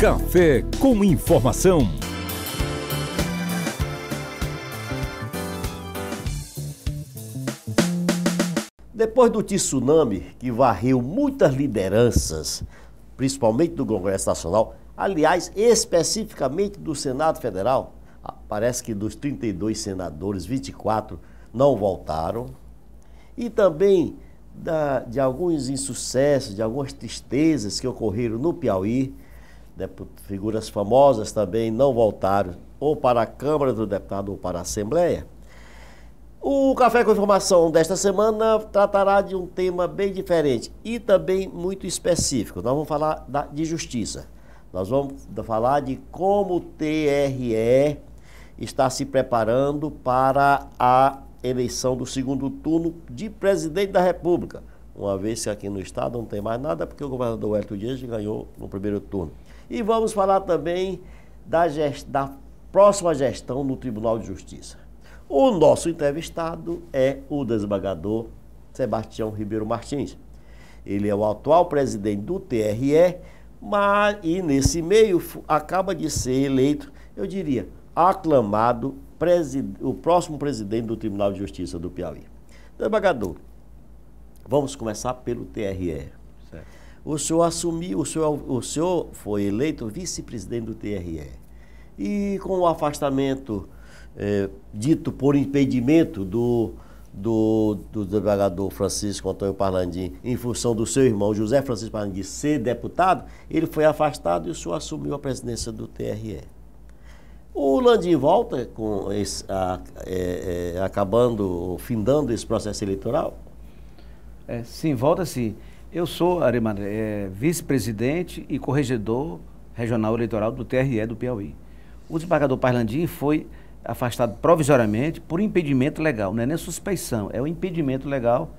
Café com informação. Depois do tsunami que varreu muitas lideranças, principalmente do Congresso Nacional, aliás, especificamente do Senado Federal, ah, parece que dos 32 senadores, 24 não voltaram, e também da, de alguns insucessos, de algumas tristezas que ocorreram no Piauí, né, figuras famosas também não voltaram ou para a Câmara do Deputado ou para a Assembleia. O Café com Informação desta semana tratará de um tema bem diferente e também muito específico. Nós vamos falar da, de justiça. Nós vamos falar de como o TRE está se preparando para a eleição do segundo turno de presidente da República uma vez que aqui no estado não tem mais nada, é porque o governador Hélio Dias ganhou no primeiro turno. E vamos falar também da, gest... da próxima gestão no Tribunal de Justiça. O nosso entrevistado é o desembargador Sebastião Ribeiro Martins. Ele é o atual presidente do TRE, mas e nesse meio acaba de ser eleito, eu diria, aclamado presid... o próximo presidente do Tribunal de Justiça do Piauí. Desembargador, Vamos começar pelo TRE. Certo. O senhor assumiu, o senhor, o senhor foi eleito vice-presidente do TRE. E com o afastamento eh, dito por impedimento do, do, do desembargador Francisco Antônio Parlandim, em função do seu irmão José Francisco Parlandim ser deputado, ele foi afastado e o senhor assumiu a presidência do TRE. O Landim volta, com esse, a, é, é, acabando, findando esse processo eleitoral, é, sim, volta assim. Eu sou, Arimandre, é, vice-presidente e corregedor regional eleitoral do TRE do Piauí. O desembargador Parlandim foi afastado provisoriamente por impedimento legal, não é nem suspeição, é o um impedimento legal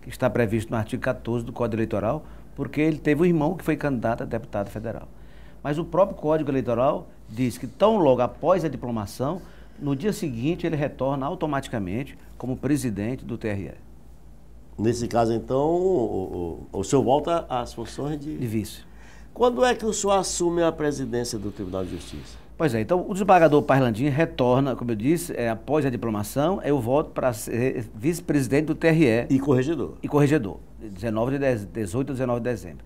que está previsto no artigo 14 do Código Eleitoral, porque ele teve um irmão que foi candidato a deputado federal. Mas o próprio Código Eleitoral diz que tão logo após a diplomação, no dia seguinte ele retorna automaticamente como presidente do TRE. Nesse caso, então, o, o, o senhor volta às funções de... de vice. Quando é que o senhor assume a presidência do Tribunal de Justiça? Pois é, então o desembargador Parlandim retorna, como eu disse, é, após a diplomação, eu volto para ser vice-presidente do TRE. E corregedor. E corregedor, 19 de dez, 18 a 19 de dezembro.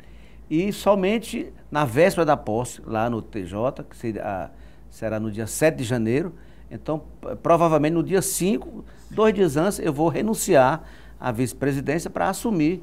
E somente na véspera da posse, lá no TJ, que será, será no dia 7 de janeiro, então provavelmente no dia 5, dois dias antes, eu vou renunciar a vice-presidência para assumir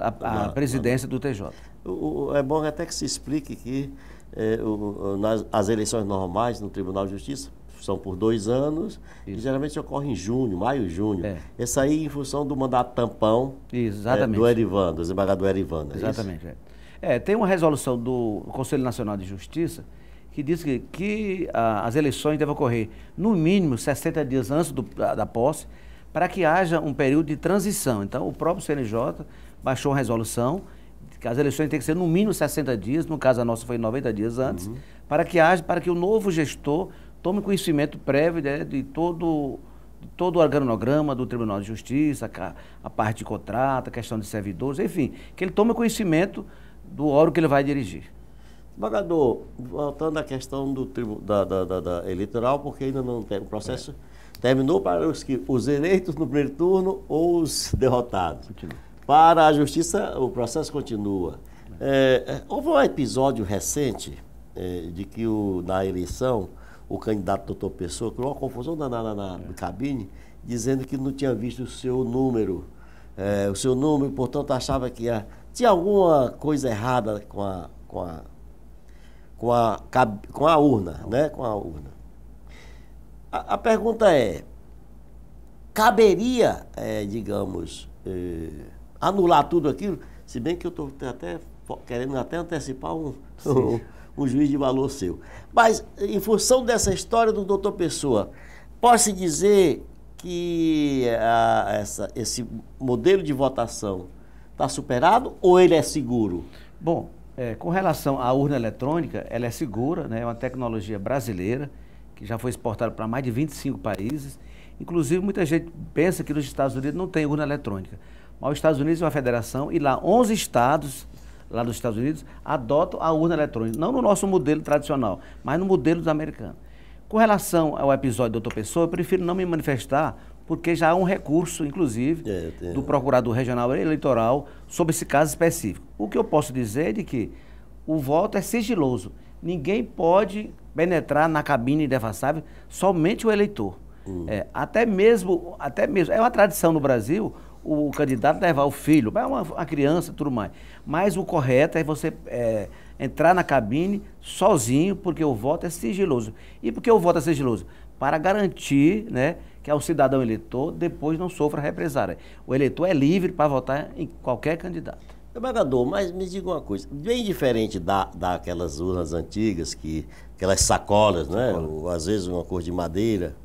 a, a presidência do TJ. O, é bom até que se explique que é, o, nas, as eleições normais no Tribunal de Justiça são por dois anos Isso. e geralmente ocorrem em junho, maio, junho. É. aí em função do mandato tampão é, do Erivando, do desembargador Erivando. É exatamente. É, é, tem uma resolução do Conselho Nacional de Justiça que diz que, que a, ah, as eleições devem ocorrer no mínimo 60 dias antes do, da, da posse para que haja um período de transição. Então, o próprio CNJ baixou a resolução que as eleições têm que ser no mínimo 60 dias, no caso a nossa foi 90 dias antes, uhum. para que haja, para que o novo gestor tome conhecimento prévio né, de todo de todo o organograma do Tribunal de Justiça, a, a parte de contrato, a questão de servidores, enfim, que ele tome conhecimento do órgão que ele vai dirigir. Desembargador, voltando à questão do da, da, da, da, eleitoral, porque ainda não tem o processo. É. Terminou para os, que, os eleitos no primeiro turno ou os derrotados. Continua. Para a justiça, o processo continua. É, é houve um episódio recente é, de que o, na eleição o candidato doutor Pessoa criou uma confusão na, na, na, é. cabine, dizendo que não tinha visto o seu número. É, o seu número, portanto, achava que ia, tinha alguma coisa errada com a, com a, com a, com a urna, né? Com a urna. A, a pergunta é: caberia, é, digamos, é, anular tudo aquilo? Se bem que eu estou até querendo até antecipar um, um, um, juiz de valor seu. Mas, em função dessa história do doutor Pessoa, posso se dizer que é, a, essa, esse modelo de votação está superado ou ele é seguro? Bom, é, com relação à urna eletrônica, ela é segura, né? é uma tecnologia brasileira que já foi exportado para mais de 25 países. Inclusive, muita gente pensa que nos Estados Unidos não tem urna eletrônica. Mas os Estados Unidos é uma federação e lá 11 estados, lá nos Estados Unidos, adotam a urna eletrônica. Não no nosso modelo tradicional, mas no modelo dos americanos. Com relação ao episódio do Doutor Pessoa, eu prefiro não me manifestar, porque já há um recurso, inclusive, é, tenho... do Procurador Regional Eleitoral sobre esse caso específico. O que eu posso dizer é de que o voto é sigiloso. Ninguém pode penetrar na cabine devassável somente o eleitor. Uhum. É, até mesmo, até mesmo, é uma tradição no Brasil o candidato levar o filho, é uma, uma criança tudo mais. Mas o correto é você é, entrar na cabine sozinho, porque o voto é sigiloso. E por que o voto é sigiloso? Para garantir né, que é o cidadão eleitor depois não sofra represária. O eleitor é livre para votar em qualquer candidato. Desembargador, mas me diga uma coisa, bem diferente da, daquelas urnas antigas, que, aquelas sacolas, né? Sacola. Ou, às vezes uma cor de madeira.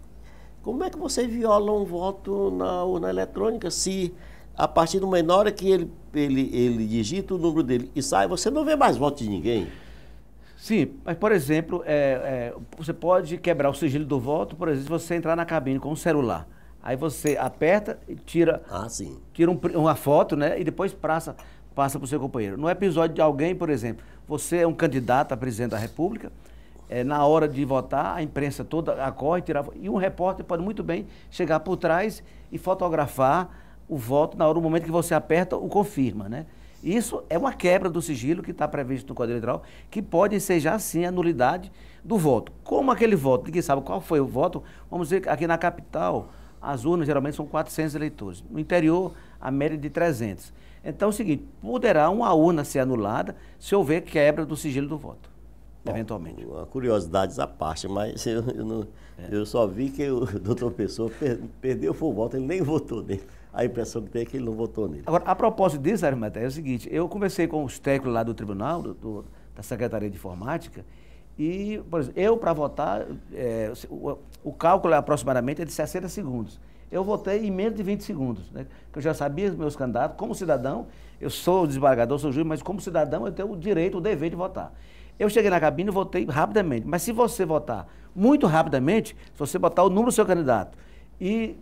Como é que você viola um voto na urna eletrônica se a partir de uma hora que ele, ele, ele digita o número dele e sai, você não vê mais voto de ninguém? Sim, mas por exemplo, é, é, você pode quebrar o sigilo do voto, por exemplo, se você entrar na cabine com o celular. Aí você aperta, tira, ah, tira um, uma foto, né? E depois praça passa para o seu companheiro. No episódio de alguém, por exemplo, você é um candidato a presidente da República, é, na hora de votar, a imprensa toda acorre, tirar, e um repórter pode muito bem chegar por trás e fotografar o voto na hora, no momento que você aperta, o confirma, né? Isso é uma quebra do sigilo que está previsto no Código Eleitoral, que pode ensejar, sim, a nulidade do voto. Como aquele voto, ninguém sabe qual foi o voto, vamos dizer que aqui na capital, as urnas geralmente são 400 eleitores. No interior, a média é de 300. Então é o seguinte, poderá uma urna ser anulada se houver quebra do sigilo do voto, Bom, eventualmente. Curiosidades à parte, mas eu, eu, não, é. eu só vi que o doutor Pessoa per, perdeu o voto, ele nem votou nele. A impressão que tem é que ele não votou nele. Agora, a propósito disso, Arimatéia, é o seguinte, eu conversei com os técnicos lá do tribunal, do, do, da Secretaria de Informática, e, por exemplo, eu para votar, é, o, o, cálculo é aproximadamente é de 60 segundos eu votei em menos de 20 segundos. Né? Eu já sabia os meus candidatos, como cidadão, eu sou desembargador, sou juiz, mas como cidadão eu tenho o direito, o dever de votar. Eu cheguei na cabine e votei rapidamente. Mas se você votar muito rapidamente, se você botar o número do seu candidato e,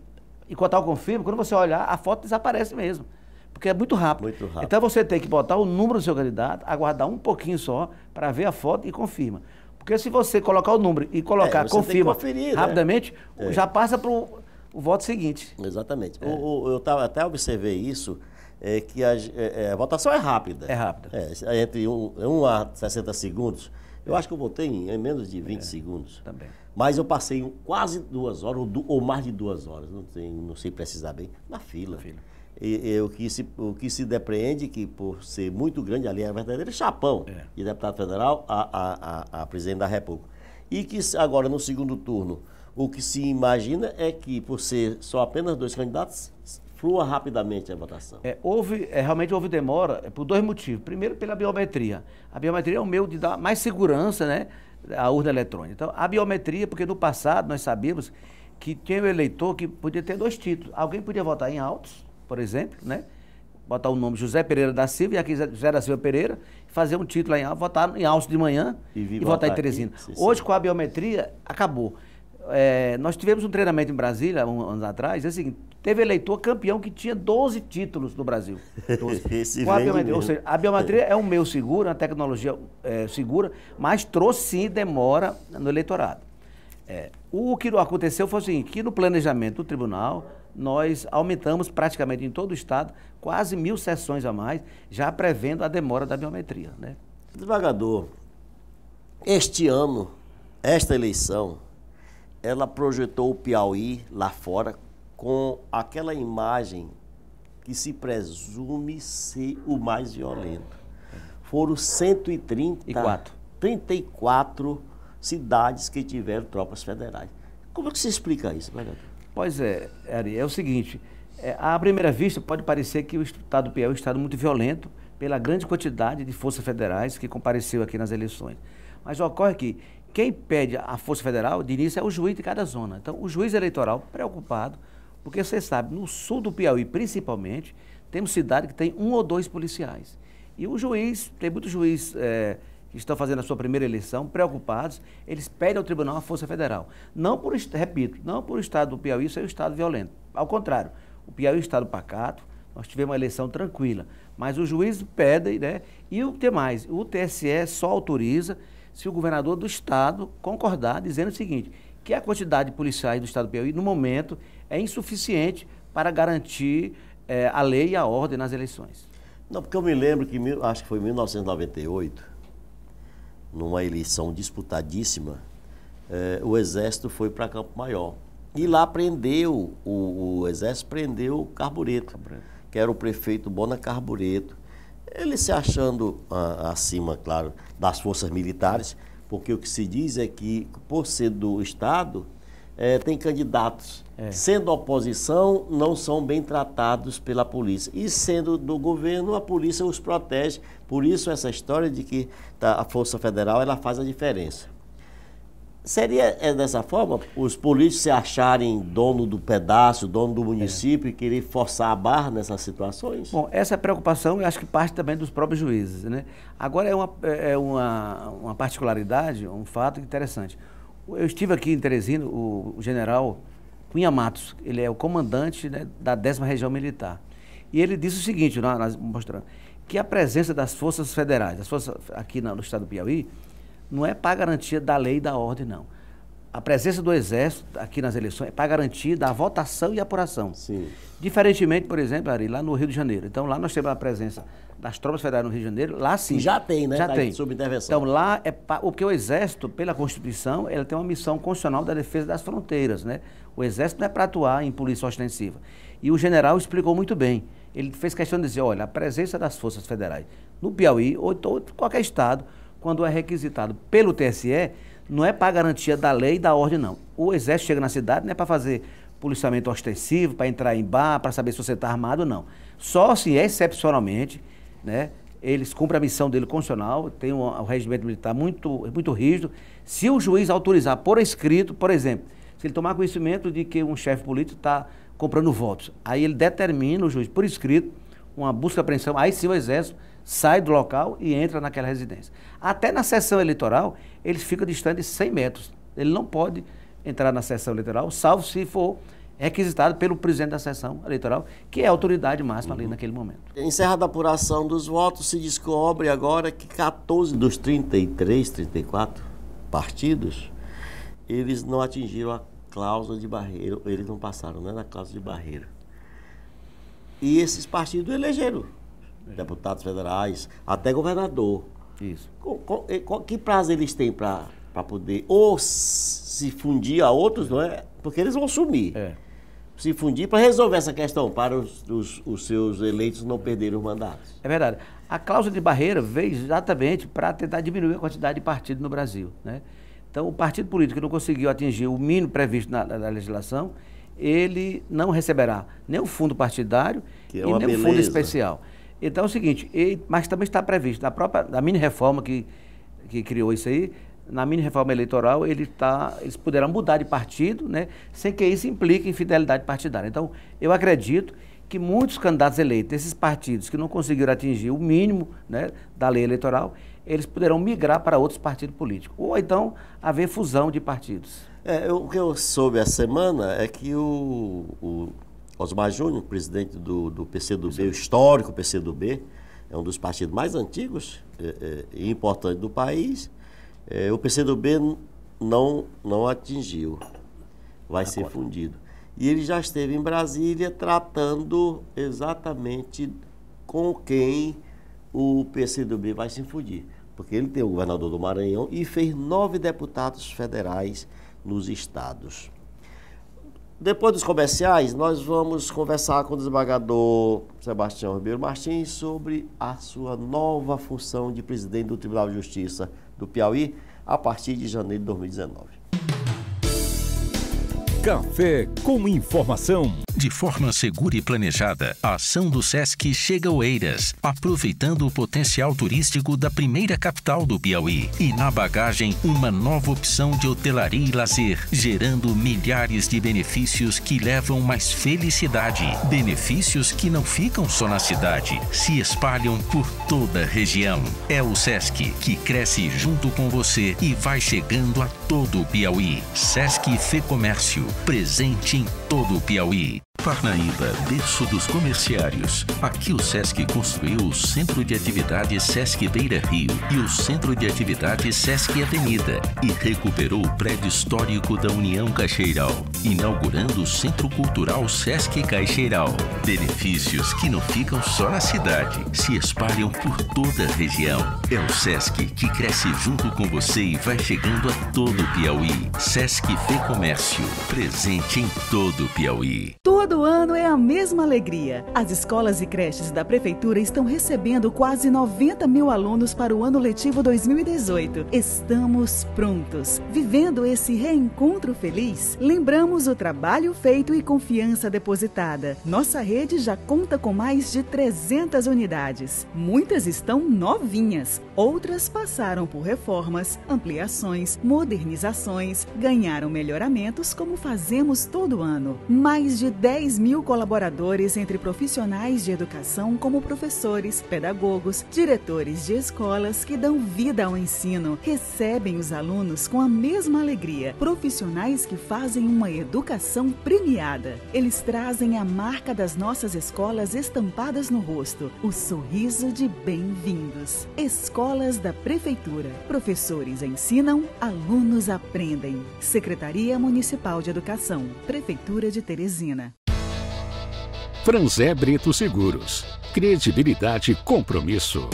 e contar o confirma, quando você olhar, a foto desaparece mesmo. Porque é muito rápido. muito rápido. Então você tem que botar o número do seu candidato, aguardar um pouquinho só para ver a foto e confirma. Porque se você colocar o número e colocar é, confirma conferir, né? rapidamente, né? é. já passa para o o voto seguinte. Exatamente. É. eu até observei isso, é que a, é, é, a votação é rápida. É rápida. É, é entre 1 um, é um a 60 segundos. Eu acho que eu votei em, em menos de 20 segundos. Também. Mas eu passei quase duas horas, ou, ou mais de duas horas, não, tem, não sei precisar bem, na fila. Na fila. E, e, o, que se, o que se depreende que, por ser muito grande, ali é um verdadeiro chapão de deputado federal a, a, a, a presidente da República. E que agora, no segundo turno, o que se imagina é que, por ser só apenas dois candidatos, flua rapidamente a votação. É, houve, é, realmente houve demora é, por dois motivos. Primeiro, pela biometria. A biometria é um meio de dar mais segurança, né? à urna eletrônica. Então, a biometria, porque no passado nós sabíamos que tinha um eleitor que podia ter dois títulos. Alguém podia votar em autos, por exemplo, né? Botar o nome José Pereira da Silva e aqui José da Silva Pereira, fazer um título em votar em autos de manhã e, e votar, votar em Teresina. Hoje, com a biometria, acabou é, nós tivemos um treinamento em Brasília, um, anos atrás, assim, teve eleitor campeão que tinha 12 títulos no Brasil. 12. Esse a biometria, ou seja, a biometria é. é um meio seguro, uma tecnologia é, segura, mas trouxe sim demora no eleitorado. É, o que aconteceu foi assim, que no planejamento do tribunal, nós aumentamos praticamente em todo o estado, quase mil sessões a mais, já prevendo a demora da biometria. Né? Devagador, este ano, esta eleição, ela projetou o Piauí lá fora com aquela imagem que se presume ser o mais violento. Foram 130, 34 cidades que tiveram tropas federais. Como é que se explica isso, vereador? Pois é, Ari, é o seguinte, é, à primeira vista pode parecer que o Estado do Piauí é um Estado muito violento pela grande quantidade de forças federais que compareceu aqui nas eleições. Mas ocorre que quem pede a Força Federal, de início, é o juiz de cada zona. Então, o juiz eleitoral preocupado, porque você sabe, no sul do Piauí, principalmente, temos cidade que tem um ou dois policiais. E o juiz, tem muito juiz é, que estão fazendo a sua primeira eleição, preocupados, eles pedem ao tribunal a Força Federal. Não por, repito, não por o estado do Piauí ser um estado violento. Ao contrário, o Piauí é um estado pacato, nós tivemos uma eleição tranquila. Mas o juiz pedem, né? E o que mais? O TSE só autoriza se o governador do estado concordar dizendo o seguinte, que a quantidade de policiais do estado do Piauí, no momento, é insuficiente para garantir é, a lei e a ordem nas eleições. Não, porque eu me lembro que, acho que foi em 1998, numa eleição disputadíssima, eh, o Exército foi para Campo Maior. E lá prendeu, o, o Exército prendeu Carbureto, Carbureto, que era o prefeito Bona Carbureto, ele se achando ah, acima, claro, das forças militares, porque o que se diz é que, por ser do Estado, eh, tem candidatos. É. Sendo oposição, não são bem tratados pela polícia. E sendo do governo, a polícia os protege. Por isso, essa história de que tá, a Força Federal ela faz a diferença. Seria é, dessa forma os políticos se acharem dono do pedaço, dono do município é. e querer forçar a barra nessas situações? Bom, essa é preocupação eu acho que parte também dos próprios juízes. Né? Agora é uma, é, é uma, uma particularidade, um fato interessante. Eu estive aqui em Teresina, o, o general Cunha Matos, ele é o comandante né, da 10 Região Militar. E ele disse o seguinte, mostrando, que a presença das forças federais, as forças aqui no estado do Piauí, não é para garantia da lei e da ordem, não. A presença do Exército aqui nas eleições é para garantir da votação e apuração. Sim. Diferentemente, por exemplo, Ari, lá no Rio de Janeiro. Então, lá nós temos a presença das tropas federais no Rio de Janeiro, lá sim. Já tem, né? Já tá tem. Sob intervenção. Então, lá é pa... porque o Exército, pela Constituição, ele tem uma missão constitucional da defesa das fronteiras, né? O Exército não é para atuar em polícia ostensiva. E o general explicou muito bem. Ele fez questão de dizer, olha, a presença das forças federais no Piauí ou em qualquer estado quando é requisitado pelo TSE, não é para garantia da lei e da ordem, não. O Exército chega na cidade não é para fazer policiamento ostensivo, para entrar em bar, para saber se você está armado ou não. Só se assim, é excepcionalmente, né? Eles cumprem a missão dele constitucional, tem um, um regimento militar muito, muito rígido. Se o juiz autorizar por escrito, por exemplo, se ele tomar conhecimento de que um chefe político está comprando votos, aí ele determina o juiz por escrito uma busca e apreensão, aí sim o Exército sai do local e entra naquela residência. Até na sessão eleitoral, ele fica distante de 100 metros. Ele não pode entrar na sessão eleitoral, salvo se for requisitado pelo presidente da sessão eleitoral, que é a autoridade máxima uhum. ali naquele momento. Encerrada a apuração dos votos, se descobre agora que 14 dos 33, 34 partidos, eles não atingiram a cláusula de barreira, eles não passaram né, na cláusula de barreira. E esses partidos elegeram deputados federais, até governador. Isso. Qual, qual, que prazo eles têm para pra poder ou se fundir a outros, não é? Porque eles vão sumir. É. Se fundir para resolver essa questão, para os, os, os seus eleitos não perderem os mandatos. É verdade. A cláusula de barreira veio exatamente para tentar diminuir a quantidade de partido no Brasil. Né? Então, o partido político que não conseguiu atingir o mínimo previsto na, na legislação, ele não receberá nem o fundo partidário é e nem beleza. o fundo especial. Então é o seguinte, e, mas também está previsto na própria na mini reforma que, que criou isso aí, na mini reforma eleitoral ele tá, eles poderão mudar de partido, né, sem que isso implique infidelidade partidária. Então eu acredito que muitos candidatos eleitos, esses partidos que não conseguiram atingir o mínimo né, da lei eleitoral, eles poderão migrar para outros partidos políticos. Ou então haver fusão de partidos. É, eu, o que eu soube a semana é que o, o Osmar Júnior, presidente do, do PCdoB, o histórico PCdoB, é um dos partidos mais antigos é, é, e importantes do país. É, o PCdoB não, não atingiu, vai ser fundido. E ele já esteve em Brasília tratando exatamente com quem o PCdoB vai se fundir. Porque ele tem o governador do Maranhão e fez nove deputados federais nos estados. Depois dos comerciais, nós vamos conversar com o desembargador Sebastião Ribeiro Martins sobre a sua nova função de presidente do Tribunal de Justiça do Piauí a partir de janeiro de 2019. Café com informação. De forma segura e planejada, a ação do SESC chega a Oeiras, aproveitando o potencial turístico da primeira capital do Piauí. E na bagagem, uma nova opção de hotelaria e lazer, gerando milhares de benefícios que levam mais felicidade. Benefícios que não ficam só na cidade, se espalham por toda a região. É o SESC que cresce junto com você e vai chegando a todo o Piauí. SESC Fê Comércio, presente em todo o Piauí. Parnaíba, berço dos comerciários. Aqui o SESC construiu o Centro de Atividades SESC Beira Rio e o Centro de Atividades SESC Avenida e recuperou o prédio histórico da União Caixeiral, inaugurando o Centro Cultural SESC Caixeiral. Benefícios que não ficam só na cidade, se espalham por toda a região. É o SESC que cresce junto com você e vai chegando a todo o Piauí. SESC Fê Comércio, presente em todo o Piauí. Todo ano é a mesma alegria. As escolas e creches da Prefeitura estão recebendo quase 90 mil alunos para o ano letivo 2018. Estamos prontos. Vivendo esse reencontro feliz, lembramos o trabalho feito e confiança depositada. Nossa rede já conta com mais de 300 unidades. Muitas estão novinhas, outras passaram por reformas, ampliações, modernizações, ganharam melhoramentos, como fazemos todo ano. Mais de 10 10 mil colaboradores entre profissionais de educação, como professores, pedagogos, diretores de escolas que dão vida ao ensino, recebem os alunos com a mesma alegria, profissionais que fazem uma educação premiada. Eles trazem a marca das nossas escolas estampadas no rosto, o sorriso de bem-vindos. Escolas da Prefeitura. Professores ensinam, alunos aprendem. Secretaria Municipal de Educação, Prefeitura de Teresina. Franzé Brito Seguros. Credibilidade e compromisso.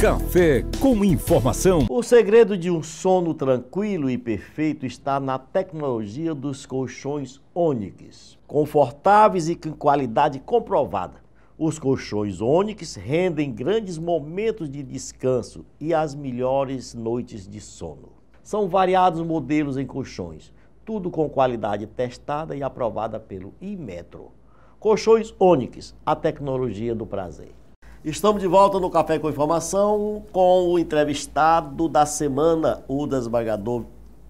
Café com informação. O segredo de um sono tranquilo e perfeito está na tecnologia dos colchões Onix, confortáveis e com qualidade comprovada. Os colchões Onix rendem grandes momentos de descanso e as melhores noites de sono. São variados modelos em colchões, tudo com qualidade testada e aprovada pelo Imetro. Colchões Onix, a tecnologia do prazer. Estamos de volta no Café com Informação com o entrevistado da semana, o desembargador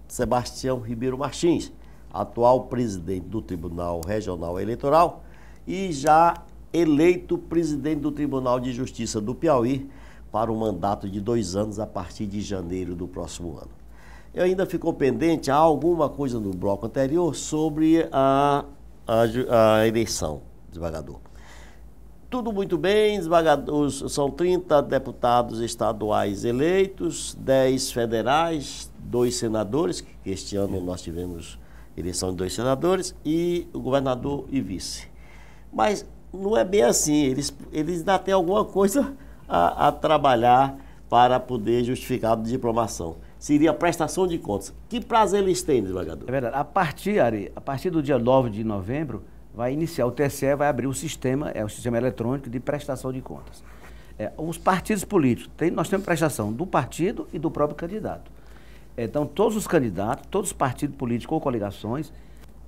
Sebastião Ribeiro Martins, atual presidente do Tribunal Regional Eleitoral e já eleito presidente do Tribunal de Justiça do Piauí para o um mandato de dois anos a partir de janeiro do próximo ano ainda ficou pendente alguma coisa no bloco anterior sobre a, a, a eleição, desembargador. Tudo muito bem, os, são 30 deputados estaduais eleitos, 10 federais, dois senadores, que este ano nós tivemos eleição de dois senadores, e o governador e vice. Mas não é bem assim, eles, eles ainda têm alguma coisa a, a trabalhar para poder justificar a diplomação seria a prestação de contas. Que prazo eles têm, desembargador? É verdade. A partir, Ari, a partir do dia 9 de novembro, vai iniciar, o TSE vai abrir o sistema, é o sistema eletrônico de prestação de contas. É, os partidos políticos, tem, nós temos prestação do partido e do próprio candidato. Então, todos os candidatos, todos os partidos políticos ou coligações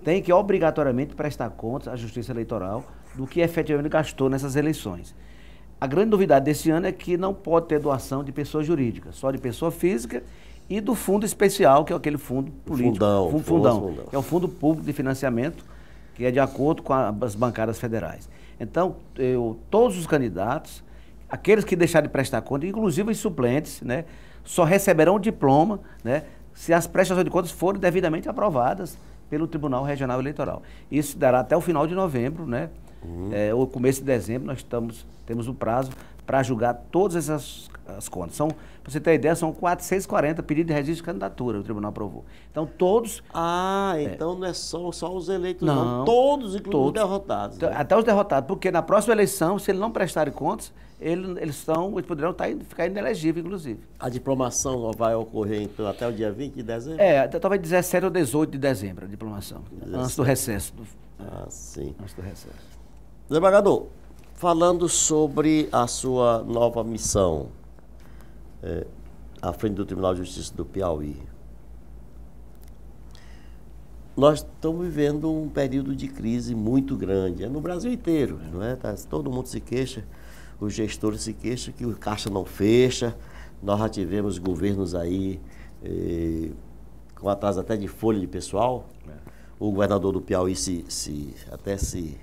têm que obrigatoriamente prestar contas à Justiça Eleitoral do que efetivamente gastou nessas eleições. A grande novidade desse ano é que não pode ter doação de pessoa jurídica, só de pessoa física e do fundo especial, que é aquele fundo político. Fundão. fundão, fundão. Que é o é Fundo Público de Financiamento, que é de acordo com a, as bancadas federais. Então, eu, todos os candidatos, aqueles que deixarem de prestar conta, inclusive os suplentes, né, só receberão o diploma né, se as prestações de contas forem devidamente aprovadas pelo Tribunal Regional Eleitoral. Isso dará até o final de novembro, né? Uhum. É, o começo de dezembro nós estamos, temos o prazo para julgar todas essas as contas. São, para você ter ideia, são 440 pedidos de registro de candidatura, o tribunal aprovou. Então, todos. Ah, é. então é, não é só, só os eleitos, não. não todos, incluindo os derrotados. Então, né? Até os derrotados, porque na próxima eleição, se eles não prestarem contas, eles, eles, são, eles poderão estar, tá ficar inelegíveis, inclusive. A diplomação vai ocorrer, então, até o dia 20 de dezembro? É, talvez 17 ou 18 de dezembro, a diplomação. 17. Antes do recesso. Do, ah, sim. Antes do recesso. Desembargador, falando sobre a sua nova missão é, à frente do Tribunal de Justiça do Piauí, nós estamos vivendo um período de crise muito grande, é no Brasil inteiro, não é? Tá, todo mundo se queixa, os gestores se queixam que o caixa não fecha, nós já tivemos governos aí é, com atraso até de folha de pessoal. É. O governador do Piauí se, se até se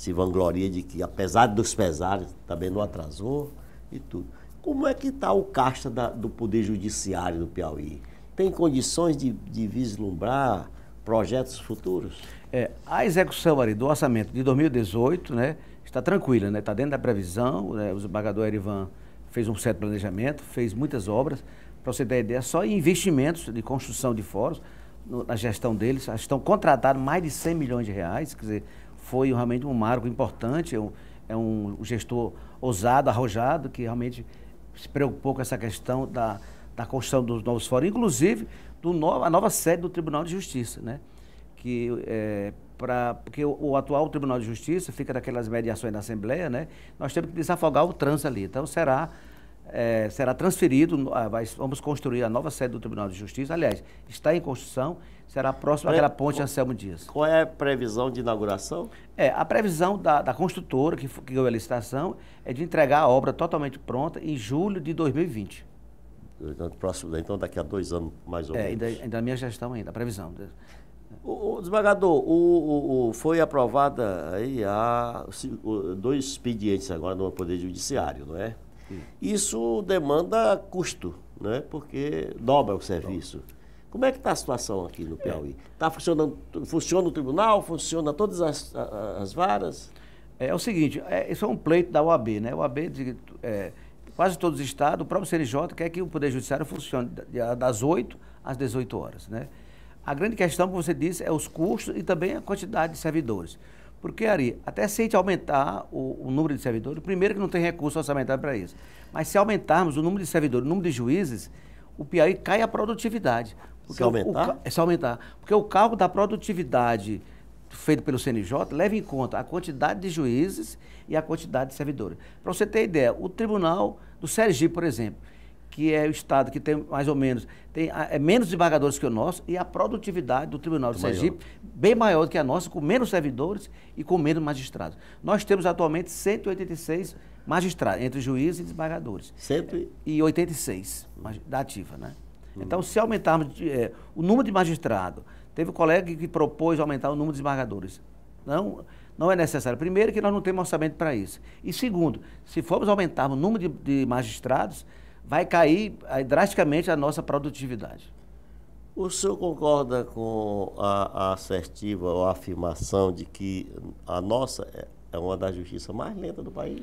se vangloria de que, apesar dos pesares, também não atrasou e tudo. Como é que está o caixa da, do Poder Judiciário do Piauí? Tem condições de, de vislumbrar projetos futuros? É, a execução ali, do orçamento de 2018 né, está tranquila, está né, dentro da previsão. Né, o desembargador Erivan fez um certo planejamento, fez muitas obras. Para você ter ideia, só em investimentos de construção de fóruns, na gestão deles, estão contratados mais de 100 milhões de reais, quer dizer, foi realmente um marco importante, é um, é um gestor ousado, arrojado, que realmente se preocupou com essa questão da, da construção dos novos fóruns, inclusive do novo, a nova sede do Tribunal de Justiça, né? que é, pra, porque o, o, atual Tribunal de Justiça fica naquelas mediações da Assembleia, né? nós temos que desafogar o trânsito ali. Então será é, será transferido, ah, vamos construir a nova sede do Tribunal de Justiça, aliás, está em construção, será próximo àquela é ponte Anselmo Dias. Qual é a previsão de inauguração? É, a previsão da, da construtora que, que ganhou a licitação é de entregar a obra totalmente pronta em julho de 2020. Então, próximo, então daqui a dois anos, mais ou é, menos. É, ainda, na minha gestão ainda, a previsão. É. O, o desembargador, o, o, foi aprovada aí a, dois expedientes agora no Poder Judiciário, não é? Isso demanda custo, né? porque dobra o serviço. Como é que está a situação aqui no Piauí? Tá funcionando, funciona o tribunal? Funciona todas as, as varas? É, é o seguinte, é, isso é um pleito da OAB, né? A OAB, de, é, quase todos os estados, o próprio CNJ quer que o Poder Judiciário funcione das 8 às 18 horas, né? A grande questão, como você disse, é os custos e também a quantidade de servidores. Porque, Ari, até se a gente aumentar o, o número de servidores, primeiro que não tem recurso orçamentário para isso, mas se aumentarmos o número de servidores, o número de juízes, o Piauí cai a produtividade. se aumentar? O, o, se aumentar. Porque o cálculo da produtividade feito pelo CNJ leva em conta a quantidade de juízes e a quantidade de servidores. Para você ter ideia, o tribunal do Sergipe, por exemplo, que é o Estado que tem mais ou menos, tem é menos desembargadores que o nosso, e a produtividade do Tribunal de Sergipe maior. bem maior do que a nossa, com menos servidores e com menos magistrados. Nós temos atualmente 186 magistrados, entre juízes e desembargadores. 186 e... da ativa, né? Hum. Então, se aumentarmos é, o número de magistrados, teve um colega que propôs aumentar o número de desembargadores. Não, não é necessário. Primeiro, que nós não temos orçamento para isso. E segundo, se formos aumentar o número de, de magistrados, vai cair eh, drasticamente a nossa produtividade. O senhor concorda com a, a assertiva ou a afirmação de que a nossa é, é uma das justiças mais lentas do país?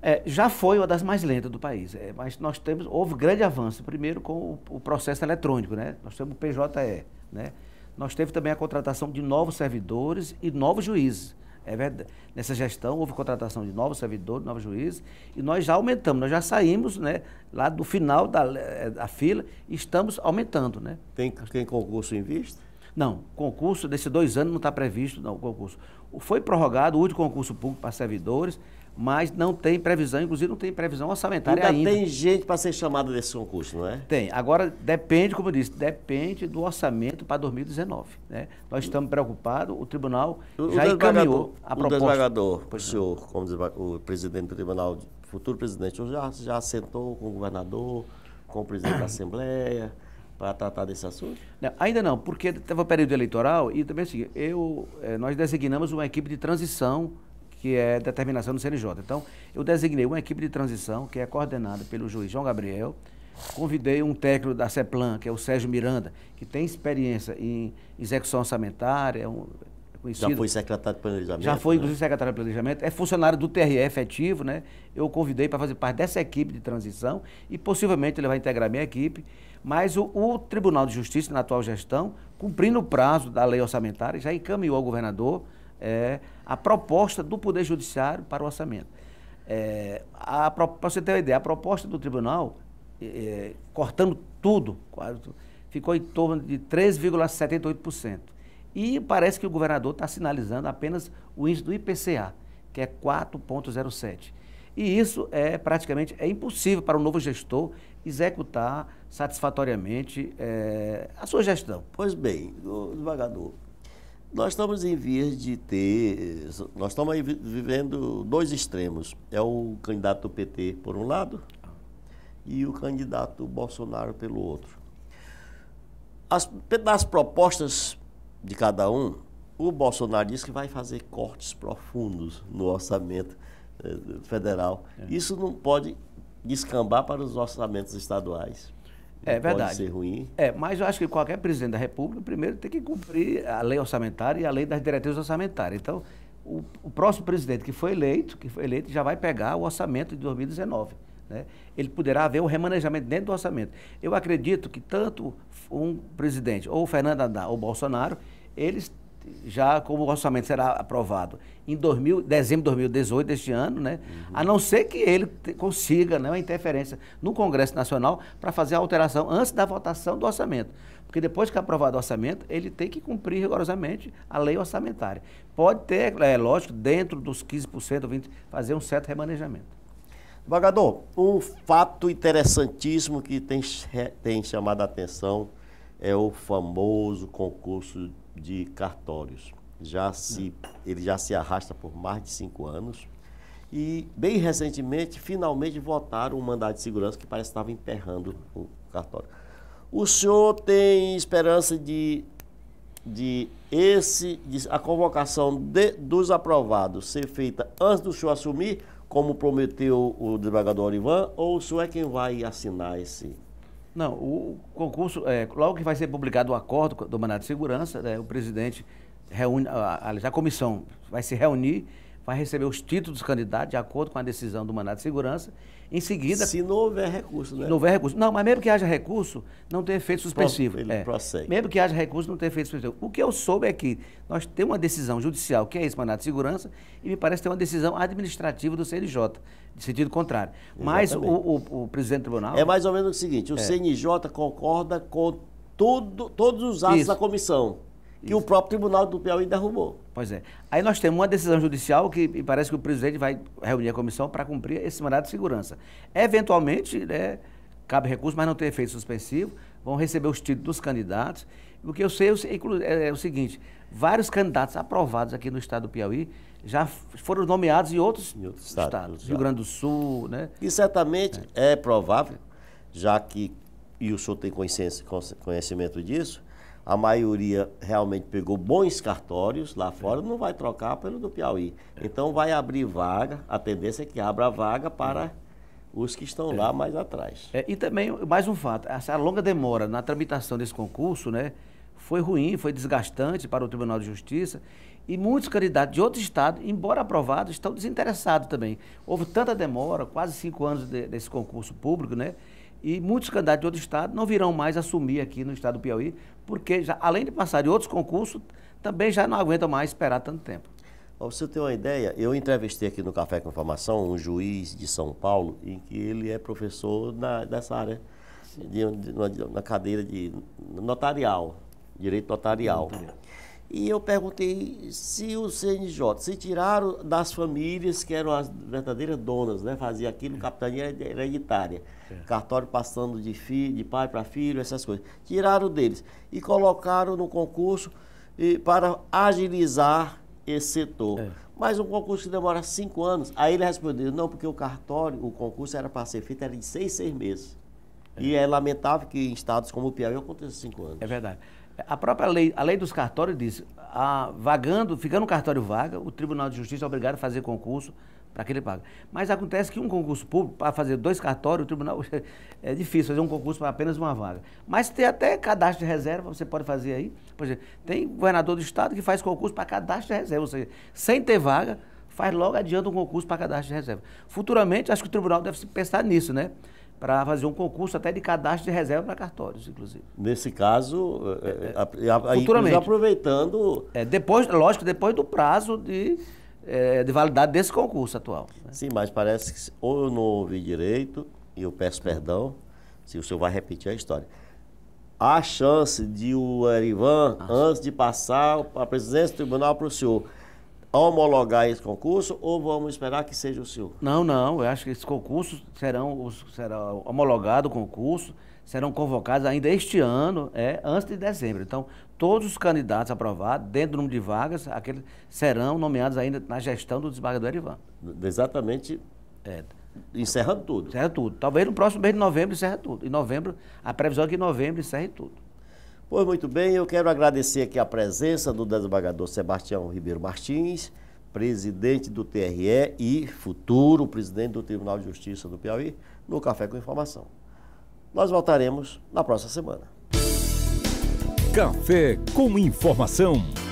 É, já foi uma das mais lentas do país, é, mas nós temos, houve grande avanço, primeiro com o, o, processo eletrônico, né? Nós temos o PJE, né? Nós teve também a contratação de novos servidores e novos juízes. É verdade. Nessa gestão houve contratação de novos servidores, novos juízes, e nós já aumentamos, nós já saímos né, lá do final da, eh, da fila e estamos aumentando. Né? Tem, tem concurso em vista? Não, concurso desses dois anos não está previsto não, o concurso. Foi prorrogado o último concurso público para servidores, mas não tem previsão, inclusive não tem previsão orçamentária ainda. ainda. tem gente para ser chamada desse concurso, não é? Tem. Agora, depende, como eu disse, depende do orçamento para 2019. Né? Nós estamos preocupados, o tribunal o, já o encaminhou a proposta. O desembargador, o senhor, como o presidente do tribunal, futuro presidente, já, já sentou com o governador, com o presidente da Assembleia, para tratar desse assunto? Não, ainda não, porque estava o período eleitoral e também é o seguinte, eu, eh, nós designamos uma equipe de transição que é determinação do CNJ. Então, eu designei uma equipe de transição, que é coordenada pelo juiz João Gabriel, convidei um técnico da CEPLAN, que é o Sérgio Miranda, que tem experiência em execução orçamentária, é um, Conhecido. Já foi secretário de planejamento. Já foi, né? inclusive, né? secretário de planejamento. É funcionário do TRE efetivo, né? Eu convidei para fazer parte dessa equipe de transição e possivelmente ele vai integrar minha equipe. Mas o, o, Tribunal de Justiça, na atual gestão, cumprindo o prazo da lei orçamentária, já encaminhou ao governador é, a proposta do Poder Judiciário para o orçamento. É, para você ter uma ideia, a proposta do tribunal, é, é cortando tudo, quase ficou em torno de 3,78%. E parece que o governador está sinalizando apenas o índice do IPCA, que é 4,07%. E isso é praticamente é impossível para o novo gestor executar satisfatoriamente é, a sua gestão. Pois bem, devagador. Nós estamos em vias de ter. Nós estamos vivendo dois extremos. É o candidato do PT, por um lado, e o candidato Bolsonaro, pelo outro. As, das propostas de cada um, o Bolsonaro diz que vai fazer cortes profundos no orçamento eh, federal. É. Isso não pode descambar para os orçamentos estaduais. É verdade. Pode ser ruim. É, mas eu acho que qualquer presidente da República, primeiro, tem que cumprir a lei orçamentária e a lei das diretrizes orçamentárias. Então, o, o próximo presidente que foi eleito, que foi eleito, já vai pegar o orçamento de 2019. Né? Ele poderá haver o um remanejamento dentro do orçamento. Eu acredito que tanto um presidente, ou Fernando Haddad ou Bolsonaro, eles já como o orçamento será aprovado em 2000, dezembro de 2018, deste ano, né? Uhum. a não ser que ele consiga né, uma interferência no Congresso Nacional para fazer a alteração antes da votação do orçamento. Porque depois que é aprovado o orçamento, ele tem que cumprir rigorosamente a lei orçamentária. Pode ter, é lógico, dentro dos 15%, 20%, fazer um certo remanejamento. Vagador, um fato interessantíssimo que tem, tem chamado a atenção é o famoso concurso de cartórios. Já se, ele já se arrasta por mais de cinco anos. E, bem recentemente, finalmente votaram um mandado de segurança que parece que estava emperrando o cartório. O senhor tem esperança de, de esse de a convocação de, dos aprovados ser feita antes do senhor assumir, como prometeu o desembargador Ivan, ou o senhor é quem vai assinar esse não, o concurso, é, logo que vai ser publicado o acordo do mandato de segurança, né, o presidente reúne, aliás, a, a comissão vai se reunir vai receber os títulos dos candidatos de acordo com a decisão do mandato de segurança. Em seguida. Se não houver recurso, né? Não houver recurso. Não, mas mesmo que haja recurso, não tem efeito suspensivo. Pro, é. Prossegue. Mesmo que haja recurso, não tem efeito suspensivo. O que eu soube é que nós temos uma decisão judicial, que é esse mandato de segurança, e me parece ter uma decisão administrativa do CNJ, de sentido contrário. Exatamente. Mas o, o, o, presidente do tribunal. É mais ou menos o seguinte: o é. CNJ concorda com todo, todos os atos Isso. da comissão que o próprio Tribunal do Piauí derrubou. Pois é. Aí nós temos uma decisão judicial que parece que o presidente vai reunir a comissão para cumprir esse mandato de segurança. Eventualmente, né, cabe recurso, mas não tem efeito suspensivo, vão receber os títulos dos candidatos. O que eu sei é o é, é seguinte: vários candidatos aprovados aqui no estado do Piauí já foram nomeados em outros, em outros estados, estados Rio Grande do Sul, né? E certamente é, é provável, já que, e o senhor tem conhecimento disso, a maioria realmente pegou bons cartórios lá fora, não vai trocar pelo do Piauí. Então vai abrir vaga, a tendência é que abra vaga para os que estão lá é. mais atrás. É, e também, mais um fato, essa longa demora na tramitação desse concurso, né, foi ruim, foi desgastante para o Tribunal de Justiça, e muitos candidatos de outros estados, embora aprovados, estão desinteressados também. Houve tanta demora, quase cinco anos de, desse concurso público, né, e muitos candidatos de outro estado não virão mais assumir aqui no estado do Piauí, porque já, além de passar de outros concursos, também já não aguentam mais esperar tanto tempo. Para você ter uma ideia, eu entrevistei aqui no Café com Informação um juiz de São Paulo, em que ele é professor na, dessa área, de, de, na, na cadeira de notarial, direito notarial. notarial. E eu perguntei se o CNJ, se tiraram das famílias que eram as verdadeiras donas, né? Fazia aquilo, capitania hereditária. É. Cartório passando de, filho, de pai para filho, essas coisas. Tiraram deles e colocaram no concurso e, para agilizar esse setor. É. Mas um concurso que demora cinco anos. Aí ele respondeu, não, porque o cartório, o concurso era para ser feito, era de seis, seis meses. É. E é lamentável que em estados como o Piauí aconteça cinco anos. É verdade. A própria lei, a lei dos cartórios diz, a, vagando, ficando o cartório vaga, o Tribunal de Justiça é obrigado a fazer concurso para que ele pague. Mas acontece que um concurso público, para fazer dois cartórios, o tribunal é difícil fazer um concurso para apenas uma vaga. Mas tem até cadastro de reserva, você pode fazer aí. Por exemplo, tem governador do estado que faz concurso para cadastro de reserva, ou seja, sem ter vaga, faz logo adianta um concurso para cadastro de reserva. Futuramente, acho que o tribunal deve pensar nisso, né? para fazer um concurso até de cadastro de reserva para cartórios, inclusive. Nesse caso, é, é, é, é a, futuramente. aproveitando... É, depois, lógico, depois do prazo de, é, de validade desse concurso atual. Né? Sim, mas parece que ou eu não ouvi direito, e eu peço perdão, se o senhor vai repetir a história. Há chance de o Erivan, ah, antes de passar a presidência do tribunal para o senhor homologar esse concurso ou vamos esperar que seja o senhor? Não, não. Eu acho que esses concursos serão será homologado o concurso, serão convocados ainda este ano, é, antes de dezembro. Então, todos os candidatos aprovados, dentro do número de vagas, aqueles serão nomeados ainda na gestão do desembargador Ivan. Exatamente. É. Encerrando tudo. Encerra tudo. Talvez no próximo mês de novembro encerra tudo. Em novembro, a previsão é que em novembro encerre tudo. Pois muito bem, eu quero agradecer aqui a presença do desembargador Sebastião Ribeiro Martins, presidente do TRE e futuro presidente do Tribunal de Justiça do Piauí, no Café com Informação. Nós voltaremos na próxima semana. Café com Informação.